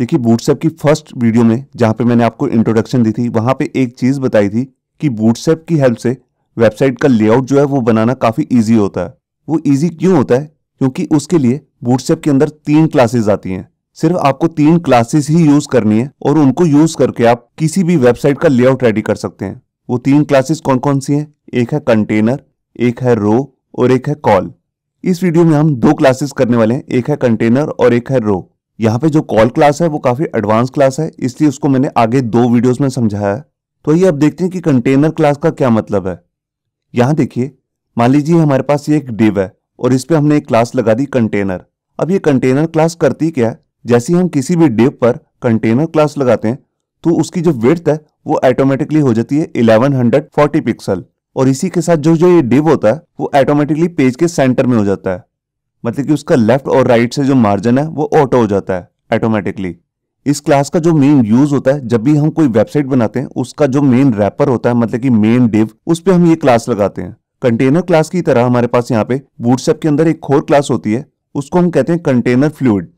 देखिए बूटसेप की first video में जहाँ पे मैंने आपको इंट्रोडक्शन दी थी वहाँ पे एक चीज़ बताई थी कि बूटसेप की हेल्प से वेबसाइट का लेआउट जो है वो बनाना काफ़ी ईजी होता है वो ईजी क्यों होता है क्योंकि उसके लिए बूटसेप के अंदर तीन क्लासेज आती हैं सिर्फ आपको तीन क्लासेस ही यूज करनी है और उनको यूज करके आप किसी भी वेबसाइट का लेआउट रेडी कर सकते हैं वो तीन क्लासेस कौन कौन सी हैं एक है कंटेनर एक है रो और एक है कॉल इस वीडियो में हम दो क्लासेस करने वाले हैं एक है कंटेनर और एक है रो यहाँ पे जो कॉल क्लास है वो काफ़ी एडवांस क्लास है इसलिए उसको मैंने आगे दो वीडियोस में समझाया है तो ये अब देखते हैं कि कंटेनर क्लास का क्या मतलब है यहाँ देखिए मान लीजिए हमारे पास ये एक डिव है और इस पर हमने एक क्लास लगा दी कंटेनर अब ये कंटेनर क्लास करती क्या है जैसे हम किसी भी डिव पर कंटेनर क्लास लगाते हैं तो उसकी जो विर्थ है वो ऑटोमेटिकली हो जाती है इलेवन पिक्सल और इसी के साथ जो जो ये डिव होता है वो ऑटोमेटिकली पेज के सेंटर में हो जाता है मतलब कि उसका लेफ्ट और राइट से जो मार्जिन है वो ऑटो हो जाता है ऑटोमेटिकली इस क्लास का जो मेन यूज होता है जब भी हम कोई वेबसाइट बनाते हैं उसका जो मेन रैपर होता है मतलब कि मेन डिव उस पर हम ये क्लास लगाते हैं कंटेनर क्लास की तरह हमारे पास यहाँ पे बूटसेप के अंदर एक खोर क्लास होती है उसको हम कहते हैं कंटेनर फ्लूड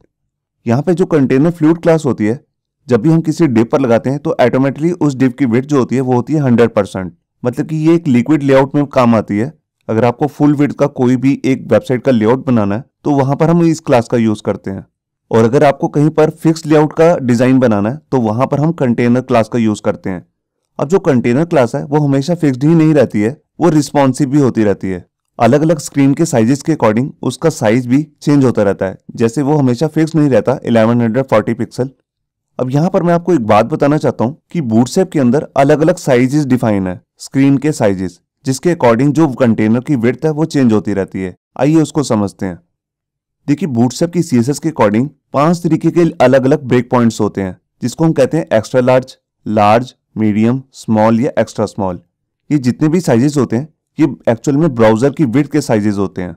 यहाँ पे जो कंटेनर फ्लूड क्लास होती है जब भी हम किसी डिप पर लगाते हैं तो ऑटोमेटिकली उस डिप की वेट जो होती है वो होती है हंड्रेड परसेंट मतलब कि ये एक लिक्विड लेआउट में काम आती है अगर आपको फुल विड का कोई भी एक वेबसाइट का लेआउट बनाना है तो वहां पर हम इस क्लास का यूज करते हैं और अगर आपको कहीं पर फिक्स लेआउट का डिजाइन बनाना है तो वहां पर हम कंटेनर क्लास का यूज करते हैं अब जो कंटेनर क्लास है वो हमेशा फिक्स ही नहीं रहती है वो रिस्पॉन्सिव भी होती रहती है अलग अलग स्क्रीन के साइजेस के अकॉर्डिंग उसका साइज भी चेंज होता रहता है जैसे वो हमेशा फिक्स नहीं रहता 1140 पिक्सल अब यहाँ पर मैं आपको एक बात बताना चाहता हूँ कि बूटसेप के अंदर अलग अलग साइजेस डिफाइन है स्क्रीन के साइजेस जिसके अकॉर्डिंग जो कंटेनर की विर्थ है वो चेंज होती रहती है आइए उसको समझते हैं देखिए बूटसेप की सीएसएस के अकॉर्डिंग पांच तरीके के अलग अलग ब्रेक पॉइंट्स होते हैं जिसको हम कहते हैं extra large large medium small या एक्स्ट्रा स्मॉल ये जितने भी साइजेस होते हैं ये एक्चुअल में ब्राउजर की विर्थ के साइजेस होते हैं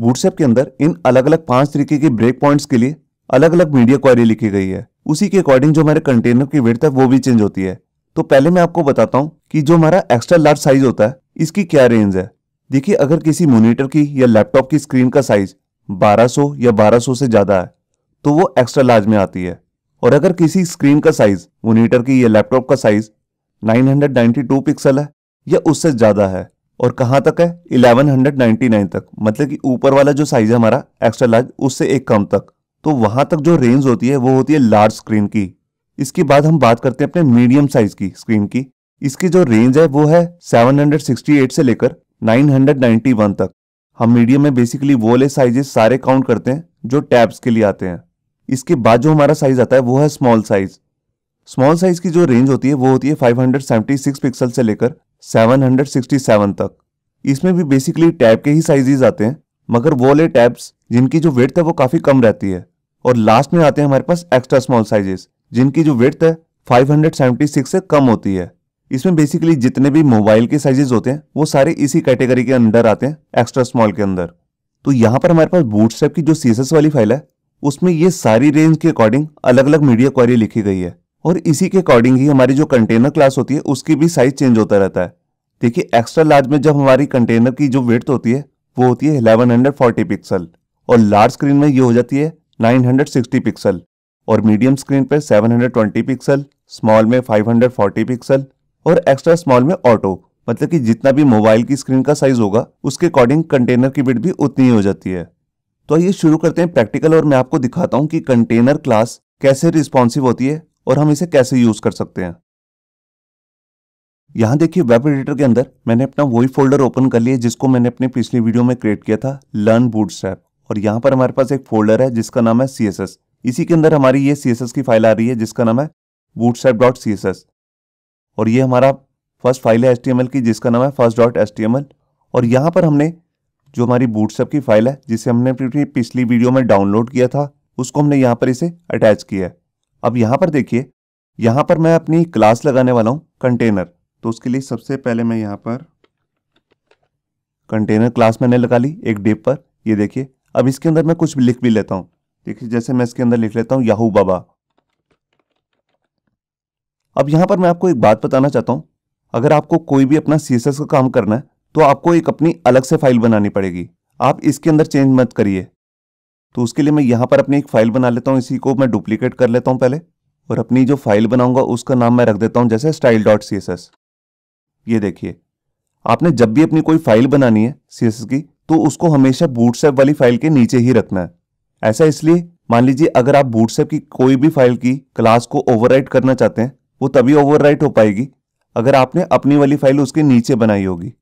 बूटसेप के अंदर इन अलग अलग पांच तरीके के ब्रेक पॉइंट्स के लिए अलग अलग मीडिया क्वारी लिखी गई है उसी के अकॉर्डिंग जो हमारे कंटेनर की विर्थ है वो भी चेंज होती है तो पहले मैं आपको बताता हूँ कि जो हमारा एक्स्ट्रा लार्ज साइज होता है इसकी क्या रेंज है देखिए अगर किसी मोनीटर की या लैपटॉप की स्क्रीन का साइज 1200 या 1200 से ज़्यादा है तो वो एक्स्ट्रा लार्ज में आती है और अगर किसी स्क्रीन का साइज मोनीटर की या लैपटॉप का साइज 992 पिक्सल है या उससे ज़्यादा है और कहाँ तक है 1199 तक मतलब कि ऊपर वाला जो साइज है हमारा एक्स्ट्रा लार्ज उससे एक कम तक तो वहां तक जो रेंज होती है वो होती है लार्ज स्क्रीन की इसके बाद हम बात करते हैं अपने मीडियम साइज की स्क्रीन की इसकी जो रेंज है वो है 768 से लेकर 991 तक हम मीडियम में बेसिकली वो वाले साइजेस सारे काउंट करते हैं जो टैब्स के लिए आते हैं इसके बाद जो हमारा साइज आता है वो है स्मॉल साइज स्मॉल साइज की जो रेंज होती है वो होती है 576 पिक्सल से लेकर 767 तक इसमें भी बेसिकली टैब के ही साइजेस आते हैं मगर वो वाले टैब्स जिनकी जो वेट है वो काफ़ी कम रहती है और लास्ट में आते हैं हमारे पास एक्स्ट्रा स्मॉल साइजेस जिनकी जो वेट है 576 से कम होती है इसमें बेसिकली जितने भी मोबाइल के साइजेज होते हैं वो सारे इसी कैटेगरी के अंदर आते हैं एक्स्ट्रा स्मॉल के अंदर तो यहाँ पर हमारे पास बूटस्ट्रैप की जो सीएसएस वाली फाइल है उसमें ये सारी रेंज के अकॉर्डिंग अलग अलग मीडिया क्वारी लिखी गई है और इसी के अकॉर्डिंग ही हमारी जो कंटेनर क्लास होती है उसकी भी साइज चेंज होता रहता है देखिए एक्स्ट्रा लार्ज में जब हमारी कंटेनर की जो वेट होती है वो होती है 1140 पिक्सल और लार्ज स्क्रीन में ये हो जाती है 960 पिक्सल और मीडियम स्क्रीन पर 720 पिक्सल स्मॉल में 540 पिक्सल और एक्स्ट्रा स्मॉल में ऑटो मतलब कि जितना भी मोबाइल की स्क्रीन का साइज होगा उसके अकॉर्डिंग कंटेनर की बिट भी उतनी ही हो जाती है तो आइए शुरू करते हैं प्रैक्टिकल और मैं आपको दिखाता हूं कि कंटेनर क्लास कैसे रिस्पॉन्सिव होती है और हम इसे कैसे यूज कर सकते हैं यहां देखिए वेब एडिटर के अंदर मैंने अपना वही फोल्डर ओपन कर लिया जिसको मैंने अपने पिछली वीडियो में क्रिएट किया था लर्न बूट और यहां पर हमारे पास एक फोल्डर है जिसका नाम है सी इसी के अंदर हमारी ये सी की फाइल आ रही है जिसका नाम है बूट और ये हमारा फर्स्ट फाइल है एच की जिसका नाम है फर्स्ट डॉट एस और यहाँ पर हमने जो हमारी बूटसअप की फाइल है जिसे हमने पिछली वीडियो में डाउनलोड किया था उसको हमने यहाँ पर इसे अटैच किया है अब यहाँ पर देखिए यहाँ पर मैं अपनी क्लास लगाने वाला हूँ कंटेनर तो उसके लिए सबसे पहले मैं यहाँ पर कंटेनर क्लास मैंने लगा ली एक डेप पर ये देखिए अब इसके अंदर मैं कुछ लिख भी लेता हूँ देखिए जैसे मैं इसके अंदर लिख लेता हूँ याहू बाबा अब यहां पर मैं आपको एक बात बताना चाहता हूं अगर आपको कोई भी अपना सीएसएस का काम करना है तो आपको एक अपनी अलग से फाइल बनानी पड़ेगी आप इसके अंदर चेंज मत करिए तो उसके लिए मैं यहां पर अपनी एक फ़ाइल बना लेता हूँ इसी को मैं डुप्लीकेट कर लेता हूं पहले और अपनी जो फाइल बनाऊंगा उसका नाम मैं रख देता हूं जैसे style dot C S S ये देखिए आपने जब भी अपनी कोई फाइल बनानी है सी एस एस की तो उसको हमेशा बूटसेप वाली फाइल के नीचे ही रखना है ऐसा इसलिए मान लीजिए अगर आप बूटसेप की कोई भी फाइल की क्लास को ओवरराइट करना चाहते हैं वो तभी ओवरराइट हो पाएगी अगर आपने अपनी वाली फाइल उसके नीचे बनाई होगी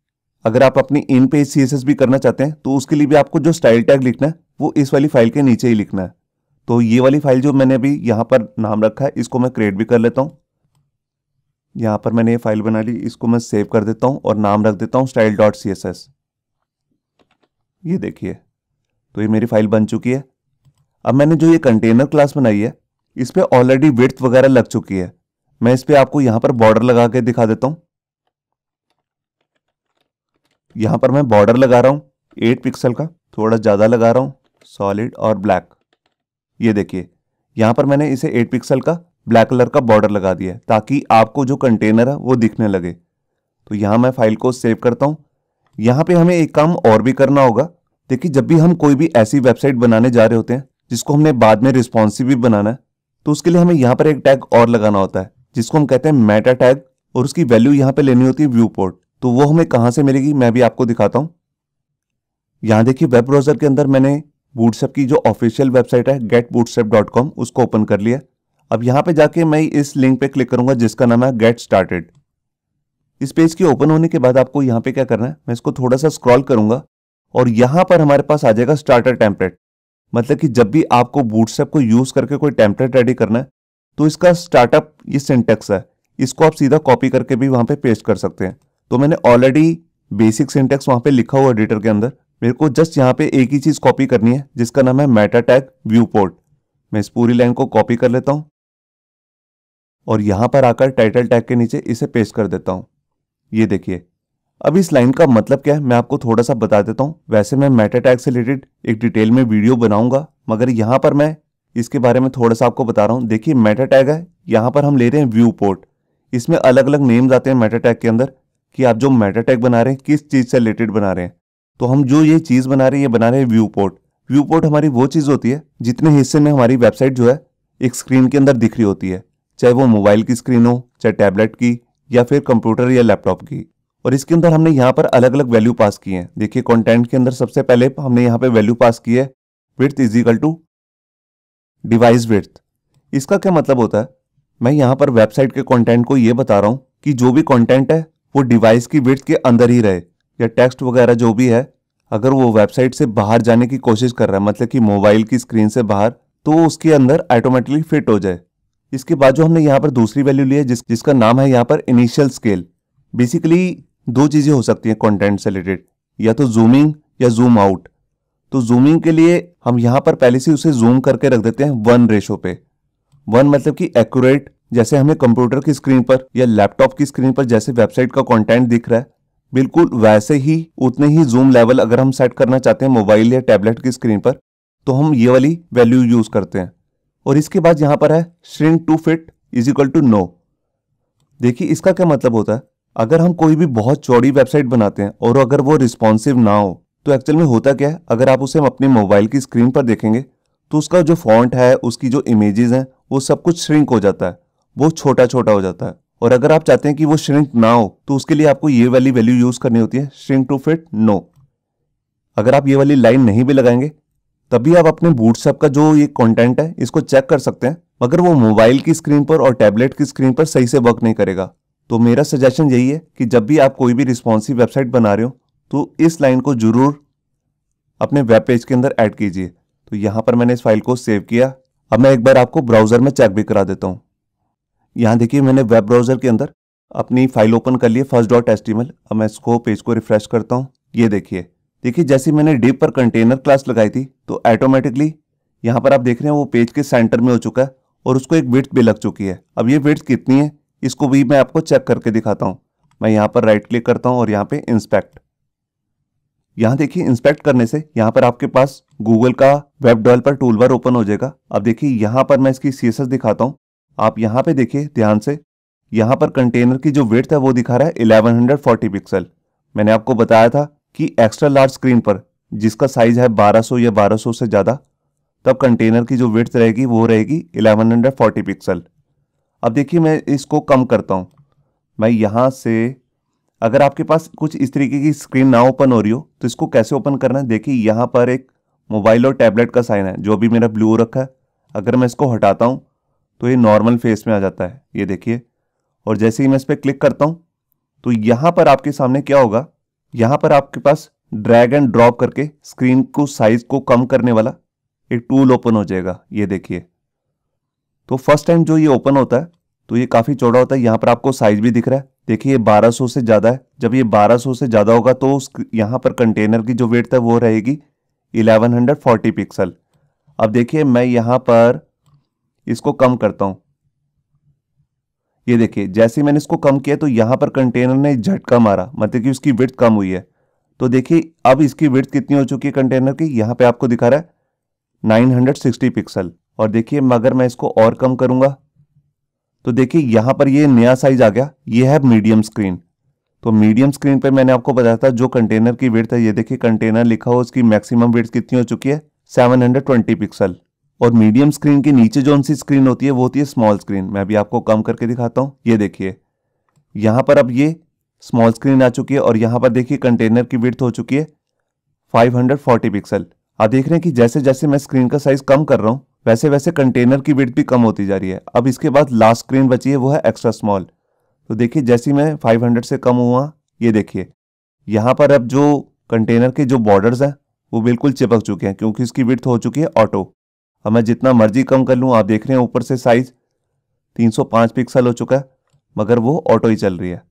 अगर आप अपनी इन पेज सी भी करना चाहते हैं तो उसके लिए भी आपको जो स्टाइल टैग लिखना है वो इस वाली फाइल के नीचे ही लिखना है तो ये वाली फाइल जो मैंने अभी यहाँ पर नाम रखा है इसको मैं क्रिएट भी कर लेता हूँ यहाँ पर मैंने ये फाइल बना ली इसको मैं सेव कर देता हूँ और नाम रख देता हूँ स्टाइल डॉट सी ये देखिए तो ये मेरी फाइल बन चुकी है अब मैंने जो ये कंटेनर क्लास बनाई है इस पर ऑलरेडी विर्थ वगैरह लग चुकी है मैं इस पर आपको यहां पर बॉर्डर लगा के दिखा देता हूं यहां पर मैं बॉर्डर लगा रहा हूं एट पिक्सल का थोड़ा ज़्यादा लगा रहा हूं सॉलिड और ब्लैक ये देखिए यहां पर मैंने इसे एट पिक्सल का ब्लैक कलर का बॉर्डर लगा दिया है ताकि आपको जो कंटेनर है वो दिखने लगे तो यहां मैं फाइल को सेव करता हूं यहां पे हमें एक काम और भी करना होगा देखिए जब भी हम कोई भी ऐसी वेबसाइट बनाने जा रहे होते हैं जिसको हमने बाद में रिस्पॉन्सिव भी बनाना है तो उसके लिए हमें यहां पर एक टैग और लगाना होता है जिसको हम कहते हैं मेटा टैग और उसकी वैल्यू यहां पे लेनी होती है व्यू पोर्ट तो वो हमें कहां से मिलेगी मैं भी आपको दिखाता हूं यहां देखिए वेब ब्राउजर के अंदर मैंने बूटसेप की जो ऑफिशियल वेबसाइट है गेट बूटसेप उसको ओपन कर लिया अब यहां पे जाके मैं इस लिंक पे क्लिक करूंगा जिसका नाम है गेट स्टार्टेड इस पेज के ओपन होने के बाद आपको यहां पे क्या करना है मैं इसको थोड़ा सा स्क्रॉल करूंगा और यहां पर हमारे पास आ जाएगा स्टार्टर टेम्पलेट मतलब कि जब भी आपको बूटसेप को यूज करके कोई टेम्पलेट रेडी करना है तो इसका स्टार्टअप ये सिंटेक्स है इसको आप सीधा कॉपी करके भी वहाँ पे पेस्ट कर सकते हैं तो मैंने ऑलरेडी बेसिक सिंटेक्स वहाँ पे लिखा हुआ एडिटर के अंदर मेरे को जस्ट यहाँ पे एक ही चीज़ कॉपी करनी है जिसका नाम है मेटा टैग व्यू पोर्ट मैं इस पूरी लाइन को कॉपी कर लेता हूँ और यहाँ पर आकर टाइटल टैग के नीचे इसे पेस्ट कर देता हूँ ये देखिए अब इस लाइन का मतलब क्या है मैं आपको थोड़ा सा बता देता हूँ वैसे मैं मेटा टैग से रिलेटेड एक डिटेल में वीडियो बनाऊंगा मगर यहाँ पर मैं इसके बारे में थोड़ा सा आपको बता रहा हूँ देखिए मेटा टैग है यहाँ पर हम ले रहे हैं व्यू पोर्ट इसमें अलग अलग नेम्स आते हैं मेटा टैग के अंदर कि आप जो मेटा टैग बना रहे हैं किस चीज़ से रिलेटेड बना रहे हैं तो हम जो ये चीज़ बना रहे हैं ये बना रहे हैं व्यू पोर्ट व्यू पोर्ट हमारी वो चीज़ होती है जितने हिस्से में हमारी वेबसाइट जो है एक स्क्रीन के अंदर दिख रही होती है चाहे वो मोबाइल की स्क्रीन हो चाहे टैबलेट की या फिर कंप्यूटर या लैपटॉप की और इसके अंदर हमने यहाँ पर अलग अलग वैल्यू पास किए हैं देखिए कंटेंट के अंदर सबसे पहले हमने यहाँ पे वैल्यू पास की है width is equal to device width इसका क्या मतलब होता है मैं यहाँ पर वेबसाइट के कंटेंट को ये बता रहा हूँ कि जो भी कंटेंट है वो डिवाइस की विर्थ के अंदर ही रहे या टेक्स्ट वगैरह जो भी है अगर वो वेबसाइट से बाहर जाने की कोशिश कर रहा है मतलब कि मोबाइल की स्क्रीन से बाहर तो उसके अंदर ऑटोमेटिकली फिट हो जाए इसके बाद जो हमने यहाँ पर दूसरी वैल्यू ली है जिस जिसका नाम है यहाँ पर इनिशियल स्केल बेसिकली दो चीज़ें हो सकती हैं कॉन्टेंट से रिलेटेड या तो जूमिंग या जूम आउट तो जूमिंग के लिए हम यहां पर पहले से उसे जूम करके रख देते हैं वन रेशो पे वन मतलब कि एक्यूरेट जैसे हमें कंप्यूटर की स्क्रीन पर या लैपटॉप की स्क्रीन पर जैसे वेबसाइट का कंटेंट दिख रहा है बिल्कुल वैसे ही उतने ही जूम लेवल अगर हम सेट करना चाहते हैं मोबाइल या टैबलेट की स्क्रीन पर तो हम ये वाली वैल्यू यूज करते हैं और इसके बाद यहां पर है shrink to fit is equal to no देखिए इसका क्या मतलब होता है अगर हम कोई भी बहुत चौड़ी वेबसाइट बनाते हैं और अगर वो रिस्पॉन्सिव ना हो तो एक्चुअल में होता क्या है अगर आप उसे हम अपने मोबाइल की स्क्रीन पर देखेंगे तो उसका जो फॉन्ट है उसकी जो इमेजेस हैं वो सब कुछ श्रिंक हो जाता है वो छोटा छोटा हो जाता है और अगर आप चाहते हैं कि वो श्रिंक ना हो तो उसके लिए आपको ये वाली वैल्यू यूज़ करनी होती है श्रिंक टू फिट नो अगर आप ये वाली लाइन नहीं भी लगाएंगे तभी आप अपने बूटसअप का जो ये कॉन्टेंट है इसको चेक कर सकते हैं मगर वो मोबाइल की स्क्रीन पर और टैबलेट की स्क्रीन पर सही से वर्क नहीं करेगा तो मेरा सजेशन यही है कि जब भी आप कोई भी रिस्पॉन्सिव वेबसाइट बना रहे हो तो इस लाइन को ज़रूर अपने वेब पेज के अंदर ऐड कीजिए तो यहां पर मैंने इस फाइल को सेव किया अब मैं एक बार आपको ब्राउज़र में चेक भी करा देता हूं यहां देखिए मैंने वेब ब्राउज़र के अंदर अपनी फाइल ओपन कर लिए फर्स्ट डॉट एस्टिमल अब मैं इसको पेज को रिफ्रेश करता हूं ये देखिए देखिए जैसे मैंने डीप पर कंटेनर क्लास लगाई थी तो ऑटोमेटिकली यहां पर आप देख रहे हैं वो पेज के सेंटर में हो चुका है और उसको एक विड्थ भी लग चुकी है अब ये विड्थ कितनी है इसको भी मैं आपको चेक करके दिखाता हूं मैं यहां पर राइट क्लिक करता हूँ और यहां पे इंस्पेक्ट यहाँ देखिए इंस्पेक्ट करने से यहाँ पर आपके पास गूगल का web developer tool bar open हो जाएगा अब देखिए यहाँ पर मैं इसकी सी दिखाता हूँ आप यहाँ पे देखिए ध्यान से यहाँ पर कंटेनर की जो वेट है वो दिखा रहा है इलेवन पिक्सल मैंने आपको बताया था कि एक्स्ट्रा लार्ज स्क्रीन पर जिसका साइज है 1200 या 1200 से ज़्यादा तब कंटेनर की जो वेट रहेगी वो रहेगी 1140 पिक्सल अब देखिए मैं इसको कम करता हूँ मैं यहाँ से अगर आपके पास कुछ इस तरीके की स्क्रीन ना ओपन हो रही हो तो इसको कैसे ओपन करना है देखिए यहाँ पर एक मोबाइल और टैबलेट का साइन है जो अभी मेरा ब्लू रखा है अगर मैं इसको हटाता हूँ तो ये नॉर्मल फेस में आ जाता है ये देखिए और जैसे ही मैं इस पर क्लिक करता हूँ तो यहाँ पर आपके सामने क्या होगा यहाँ पर आपके पास ड्रैग एंड ड्रॉप करके स्क्रीन को साइज को कम करने वाला एक टूल ओपन हो जाएगा ये देखिए तो फर्स्ट टाइम जो ये ओपन होता है तो ये काफ़ी चौड़ा होता है यहाँ पर आपको साइज भी दिख रहा है देखिए ये 1200 से ज़्यादा है जब ये 1200 से ज़्यादा होगा तो उस यहाँ पर कंटेनर की जो वेट है वो रहेगी 1140 पिक्सल अब देखिए मैं यहाँ पर इसको कम करता हूँ ये देखिए जैसे मैंने इसको कम किया तो यहाँ पर कंटेनर ने झटका मारा मतलब कि उसकी विर्थ कम हुई है तो देखिए अब इसकी विर्थ कितनी हो चुकी है कंटेनर की यहाँ पे आपको दिखा रहा है 960 पिक्सल और देखिए मगर मैं इसको और कम करूँगा तो देखिए यहां पर ये नया साइज आ गया ये है मीडियम स्क्रीन तो मीडियम स्क्रीन पे मैंने आपको बताया था जो कंटेनर की वेट है ये देखिए कंटेनर लिखा हो उसकी मैक्सिमम वेट कितनी हो चुकी है 720 पिक्सल और मीडियम स्क्रीन के नीचे जो सी स्क्रीन होती है वो होती है स्मॉल स्क्रीन मैं भी आपको कम करके दिखाता हूँ ये देखिए यहाँ पर अब ये स्मॉल स्क्रीन आ चुकी है और यहाँ पर देखिए कंटेनर की वर्थ हो चुकी है 540 पिक्सल आप देख रहे हैं कि जैसे जैसे मैं स्क्रीन का साइज कम कर रहा हूँ वैसे वैसे कंटेनर की विड्थ भी कम होती जा रही है अब इसके बाद लास्ट स्क्रीन बची है वो है एक्स्ट्रा स्मॉल तो देखिए जैसे मैं 500 से कम हुआ ये देखिए यहाँ पर अब जो कंटेनर के जो बॉर्डर्स हैं वो बिल्कुल चिपक चुके हैं क्योंकि इसकी विड्थ हो चुकी है ऑटो अब मैं जितना मर्जी कम कर लूँ आप देख रहे हैं ऊपर से साइज़ 305 पिक्सल हो चुका है मगर वो ऑटो ही चल रही है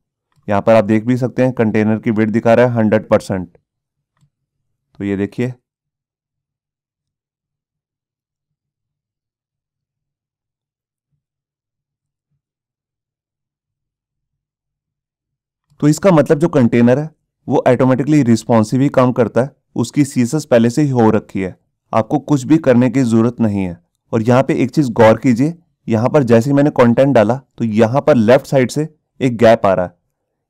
यहाँ पर आप देख भी सकते हैं कंटेनर की वेट दिखा रहा है हंड्रेड परसेंट तो ये देखिए तो इसका मतलब जो कंटेनर है वो ऑटोमेटिकली रिस्पॉन्सिव ही काम करता है उसकी सीसस पहले से ही हो रखी है आपको कुछ भी करने की ज़रूरत नहीं है और यहाँ पे एक चीज़ गौर कीजिए यहाँ पर जैसे मैंने कंटेंट डाला तो यहाँ पर लेफ्ट साइड से एक गैप आ रहा है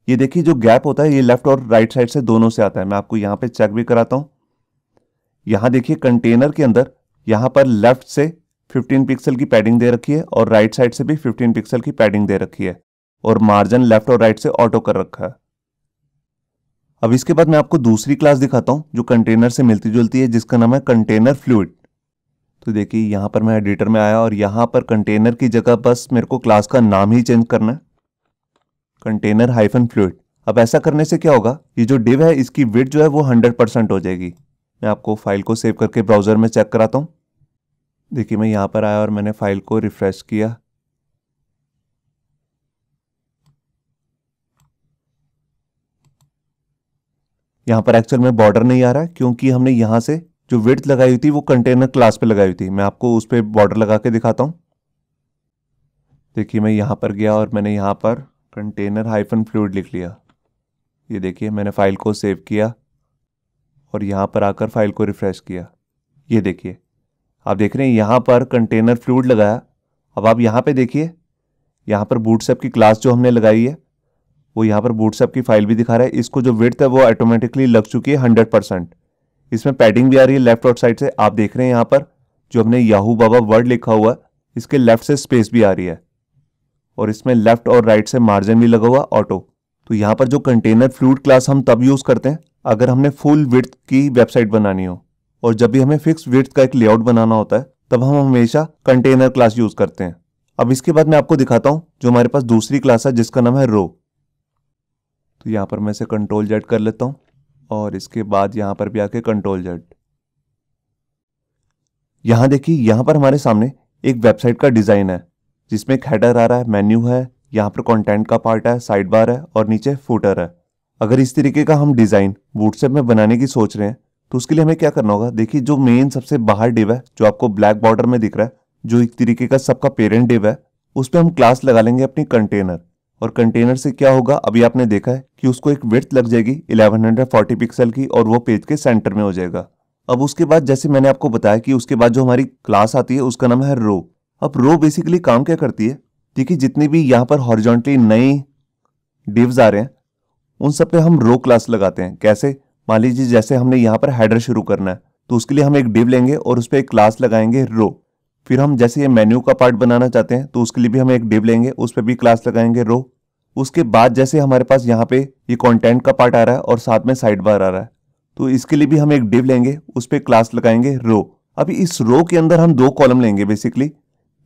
ये देखिए जो गैप होता है ये लेफ्ट और राइट साइड से दोनों से आता है मैं आपको यहाँ पे चेक भी कराता हूँ यहाँ देखिए कंटेनर के अंदर यहाँ पर लेफ्ट से 15 पिक्सल की पैडिंग दे रखी है और राइट साइड से भी 15 पिक्सल की पैडिंग दे रखी है और मार्जिन लेफ्ट और राइट से ऑटो कर रखा है अब इसके बाद मैं आपको दूसरी क्लास दिखाता हूं जो कंटेनर से मिलती जुलती है जिसका नाम है कंटेनर फ्लूड तो देखिए यहां पर मैं एडिटर में आया और यहां पर कंटेनर की जगह बस मेरे को क्लास का नाम ही चेंज करना है कंटेनर हाइफन फ्लूड अब ऐसा करने से क्या होगा ये जो डिव है इसकी विड जो है वो हंड्रेड परसेंट हो जाएगी मैं आपको फाइल को सेव करके ब्राउज़र में चेक कराता हूँ देखिए मैं यहाँ पर आया और मैंने फाइल को रिफ़्रेश किया यहाँ पर एक्चुअल में बॉर्डर नहीं आ रहा है क्योंकि हमने यहाँ से जो विड्थ लगाई हुई थी वो कंटेनर क्लास पे लगाई हुई थी मैं आपको उस पर बॉर्डर लगा के दिखाता हूँ देखिए मैं यहाँ पर गया और मैंने यहाँ पर कंटेनर हाइफन फ्लूड लिख लिया ये देखिए मैंने फ़ाइल को सेव किया और यहाँ पर आकर फाइल को रिफ़्रेश किया ये देखिए आप देख रहे हैं यहाँ पर कंटेनर फ्लूड लगाया अब आप यहाँ पर देखिए यहाँ पर बूट की क्लास जो हमने लगाई है वो यहाँ पर बूटसअप की फाइल भी दिखा रहा है इसको जो विड्थ है वो ऑटोमेटिकली लग चुकी है हंड्रेड परसेंट इसमें पैडिंग भी आ रही है लेफ्ट और साइड से आप देख रहे हैं यहाँ पर जो हमने याहू बाबा वर्ड लिखा हुआ है इसके लेफ्ट से स्पेस भी आ रही है और इसमें लेफ्ट और राइट से मार्जिन भी लगा हुआ ऑटो तो यहाँ पर जो कंटेनर फ्लूड क्लास हम तब यूज़ करते हैं अगर हमने फुल विर्थ की वेबसाइट बनानी हो और जब भी हमें फिक्स विर्थ का एक लेआउट बनाना होता है तब हम हमेशा कंटेनर क्लास यूज़ करते हैं अब इसके बाद मैं आपको दिखाता हूँ जो हमारे पास दूसरी क्लास है जिसका नाम है रो तो यहाँ पर मैं इसे कंट्रोल जेड कर लेता हूँ और इसके बाद यहाँ पर भी आके कंट्रोल जेड यहाँ देखिए यहाँ पर हमारे सामने एक वेबसाइट का डिज़ाइन है जिसमें एक हेडर आ रहा है मेन्यू है यहाँ पर कंटेंट का पार्ट है साइड बार है और नीचे फूटर है अगर इस तरीके का हम डिज़ाइन व्हाट्सएप में बनाने की सोच रहे हैं तो उसके लिए हमें क्या करना होगा देखिए जो मेन सबसे बाहर डिव है जो आपको ब्लैक बॉर्डर में दिख रहा है जो एक तरीके का सबका पेरेंट डिव है उस पर हम क्लास लगा लेंगे अपनी कंटेनर और कंटेनर से क्या होगा अभी आपने देखा है कि उसको एक विर्थ लग जाएगी 1140 पिक्सल की और वो पेज के सेंटर में हो जाएगा अब उसके बाद जैसे मैंने आपको बताया कि उसके बाद जो हमारी क्लास आती है उसका नाम है रो अब रो बेसिकली काम क्या करती है देखिए जितनी भी यहाँ पर हॉरिजॉन्टली नई डिव्स आ रहे हैं उन सब पे हम रो क्लास लगाते हैं कैसे मान लीजिए जैसे हमने यहाँ पर हैडर शुरू करना है तो उसके लिए हम एक डिव लेंगे और उस पर एक क्लास लगाएंगे रो फिर हम जैसे ये मेन्यू का पार्ट बनाना चाहते हैं तो उसके लिए भी हम एक डिब लेंगे उस पर भी क्लास लगाएंगे रो उसके बाद जैसे हमारे पास यहाँ पे ये कंटेंट का पार्ट आ रहा है और साथ में साइड बार आ रहा है तो इसके लिए भी हम एक डिव लेंगे उस पर क्लास लगाएंगे रो अभी इस रो के अंदर हम दो कॉलम लेंगे बेसिकली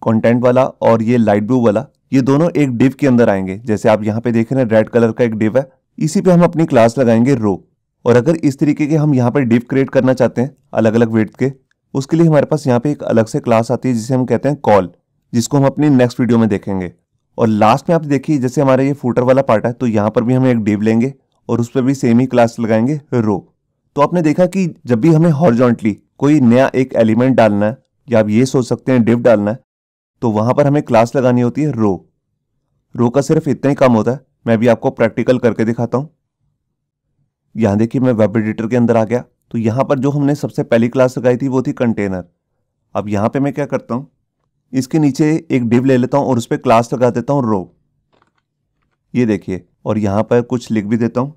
कॉन्टेंट वाला और ये लाइट ब्लू वाला ये दोनों एक डिव के अंदर आएंगे जैसे आप यहाँ पे देख रहे हैं रेड कलर का एक डिव है इसी पे हम अपनी क्लास लगाएंगे रो और अगर इस तरीके के हम यहाँ पे डिप क्रिएट करना चाहते हैं अलग अलग वेट के उसके लिए हमारे पास यहाँ पे एक अलग से क्लास आती है जिसे हम कहते हैं कॉल जिसको हम अपनी नेक्स्ट वीडियो में देखेंगे और लास्ट में आप देखिए जैसे हमारा ये फूटर वाला पार्ट है तो यहाँ पर भी हम एक डिव लेंगे और उस पर भी सेम ही क्लास लगाएंगे रो तो आपने देखा कि जब भी हमें हॉर्जोंटली कोई नया एक एलिमेंट डालना है या आप ये सोच सकते हैं डिव डालना है तो वहां पर हमें क्लास लगानी होती है रो रो का सिर्फ इतना ही काम होता है मैं भी आपको प्रैक्टिकल करके दिखाता हूँ यहां देखिए मैं वेब एडिटर के अंदर आ गया तो यहाँ पर जो हमने सबसे पहली क्लास लगाई थी वो थी कंटेनर अब यहाँ पे मैं क्या करता हूँ इसके नीचे एक डिव ले लेता हूँ और उस पर क्लास लगा देता हूँ रो ये देखिए और यहाँ पर कुछ लिख भी देता हूँ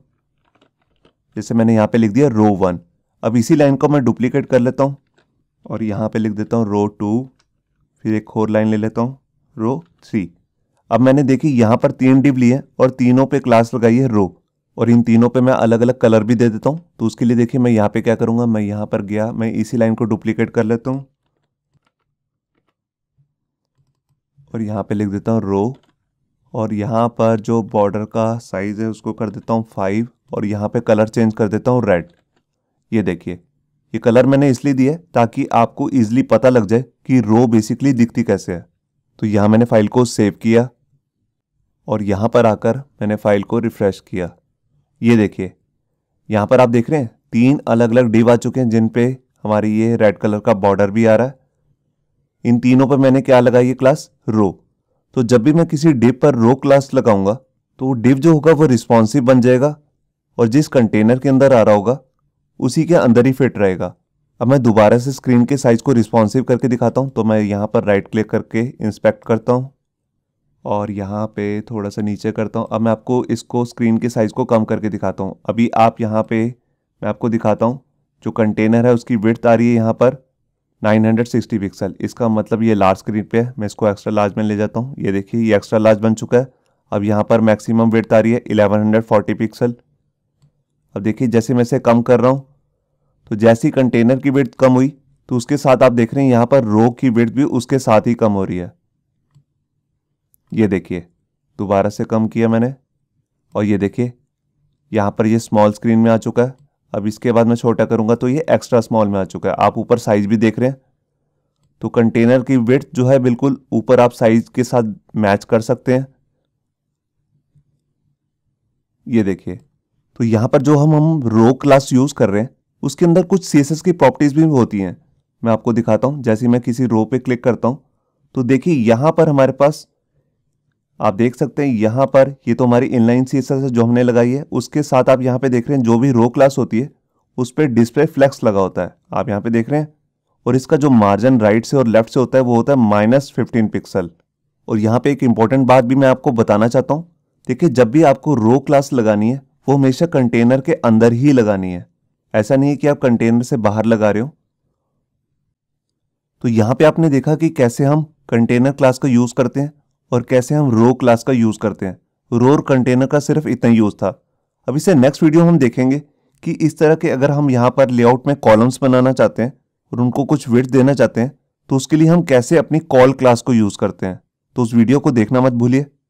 जैसे मैंने यहाँ पे लिख दिया रो वन अब इसी लाइन को मैं डुप्लीकेट कर लेता हूँ और यहाँ पे लिख देता हूँ रो टू फिर एक और लाइन ले लेता हूँ रो थ्री अब मैंने देखी यहाँ पर तीन डिब ली है और तीनों पे क्लास लगाई है रो और इन तीनों पे मैं अलग अलग कलर भी दे देता हूँ तो उसके लिए देखिए मैं यहाँ पे क्या करूँगा मैं यहाँ पर गया मैं इसी लाइन को डुप्लीकेट कर लेता हूँ और यहाँ पे लिख देता हूँ रो और यहाँ पर जो बॉर्डर का साइज़ है उसको कर देता हूँ फाइव और यहाँ पे कलर चेंज कर देता हूँ रेड ये देखिए ये कलर मैंने इसलिए दिए ताकि आपको ईजिली पता लग जाए कि रो बेसिकली दिखती कैसे है तो यहाँ मैंने फाइल को सेव किया और यहाँ पर आकर मैंने फाइल को रिफ़्रेश किया ये देखिए यहाँ पर आप देख रहे हैं तीन अलग अलग डिब आ चुके हैं जिन पे हमारी ये रेड कलर का बॉर्डर भी आ रहा है इन तीनों पर मैंने क्या लगाई है क्लास रो तो जब भी मैं किसी डिप पर रो क्लास लगाऊंगा तो वो डिव जो होगा वो रिस्पॉन्सिव बन जाएगा और जिस कंटेनर के अंदर आ रहा होगा उसी के अंदर ही फिट रहेगा अब मैं दोबारा से स्क्रीन के साइज़ को रिस्पॉन्सिव करके दिखाता हूँ तो मैं यहाँ पर राइट क्लिक करके इंस्पेक्ट करता हूँ और यहाँ पे थोड़ा सा नीचे करता हूँ अब मैं आपको इसको स्क्रीन के साइज़ को कम करके दिखाता हूँ अभी आप यहाँ पे मैं आपको दिखाता हूँ जो कंटेनर है उसकी विड्थ आ रही है यहाँ पर 960 पिक्सल इसका मतलब ये लार्ज स्क्रीन पे है मैं इसको एक्स्ट्रा लार्ज में ले जाता हूँ ये देखिए ये एक्स्ट्रा लार्ज बन चुका है अब यहाँ पर मैक्सिमम विड्थ आ रही है 1140 पिक्सल अब देखिए जैसे मैं इसे कम कर रहा हूँ तो जैसी कंटेनर की विड्थ कम हुई तो उसके साथ आप देख रहे हैं यहाँ पर रोग की विड्थ भी उसके साथ ही कम हो रही है ये देखिए दोबारा से कम किया मैंने और ये देखिए यहाँ पर ये स्मॉल स्क्रीन में आ चुका है अब इसके बाद मैं छोटा करूँगा तो ये एक्स्ट्रा स्मॉल में आ चुका है आप ऊपर साइज़ भी देख रहे हैं तो कंटेनर की वेट जो है बिल्कुल ऊपर आप साइज़ के साथ मैच कर सकते हैं ये देखिए तो यहाँ पर जो हम हम रो क्लास यूज़ कर रहे हैं उसके अंदर कुछ सी की प्रॉपर्टीज़ भी होती हैं मैं आपको दिखाता हूँ जैसे मैं किसी रो पे क्लिक करता हूँ तो देखिए यहाँ पर हमारे पास आप देख सकते हैं यहाँ पर ये तो हमारी इनलाइन सीसर जो हमने लगाई है उसके साथ आप यहाँ पे देख रहे हैं जो भी रो क्लास होती है उस पर डिस्प्ले फ्लैक्स लगा होता है आप यहाँ पे देख रहे हैं और इसका जो मार्जिन राइट से और लेफ्ट से होता है वो होता है माइनस फिफ्टीन पिक्सल और यहाँ पे एक इंपॉर्टेंट बात भी मैं आपको बताना चाहता हूँ देखिए जब भी आपको रो क्लास लगानी है वो हमेशा कंटेनर के अंदर ही लगानी है ऐसा नहीं है कि आप कंटेनर से बाहर लगा रहे हो तो यहाँ पे आपने देखा कि कैसे हम कंटेनर क्लास का यूज़ करते हैं और कैसे हम रो क्लास का यूज़ करते हैं रोर कंटेनर का सिर्फ इतना यूज़ था अब इसे नेक्स्ट वीडियो हम देखेंगे कि इस तरह के अगर हम यहाँ पर लेआउट में कॉलम्स बनाना चाहते हैं और उनको कुछ वेट देना चाहते हैं तो उसके लिए हम कैसे अपनी कॉल क्लास को यूज़ करते हैं तो उस वीडियो को देखना मत भूलिए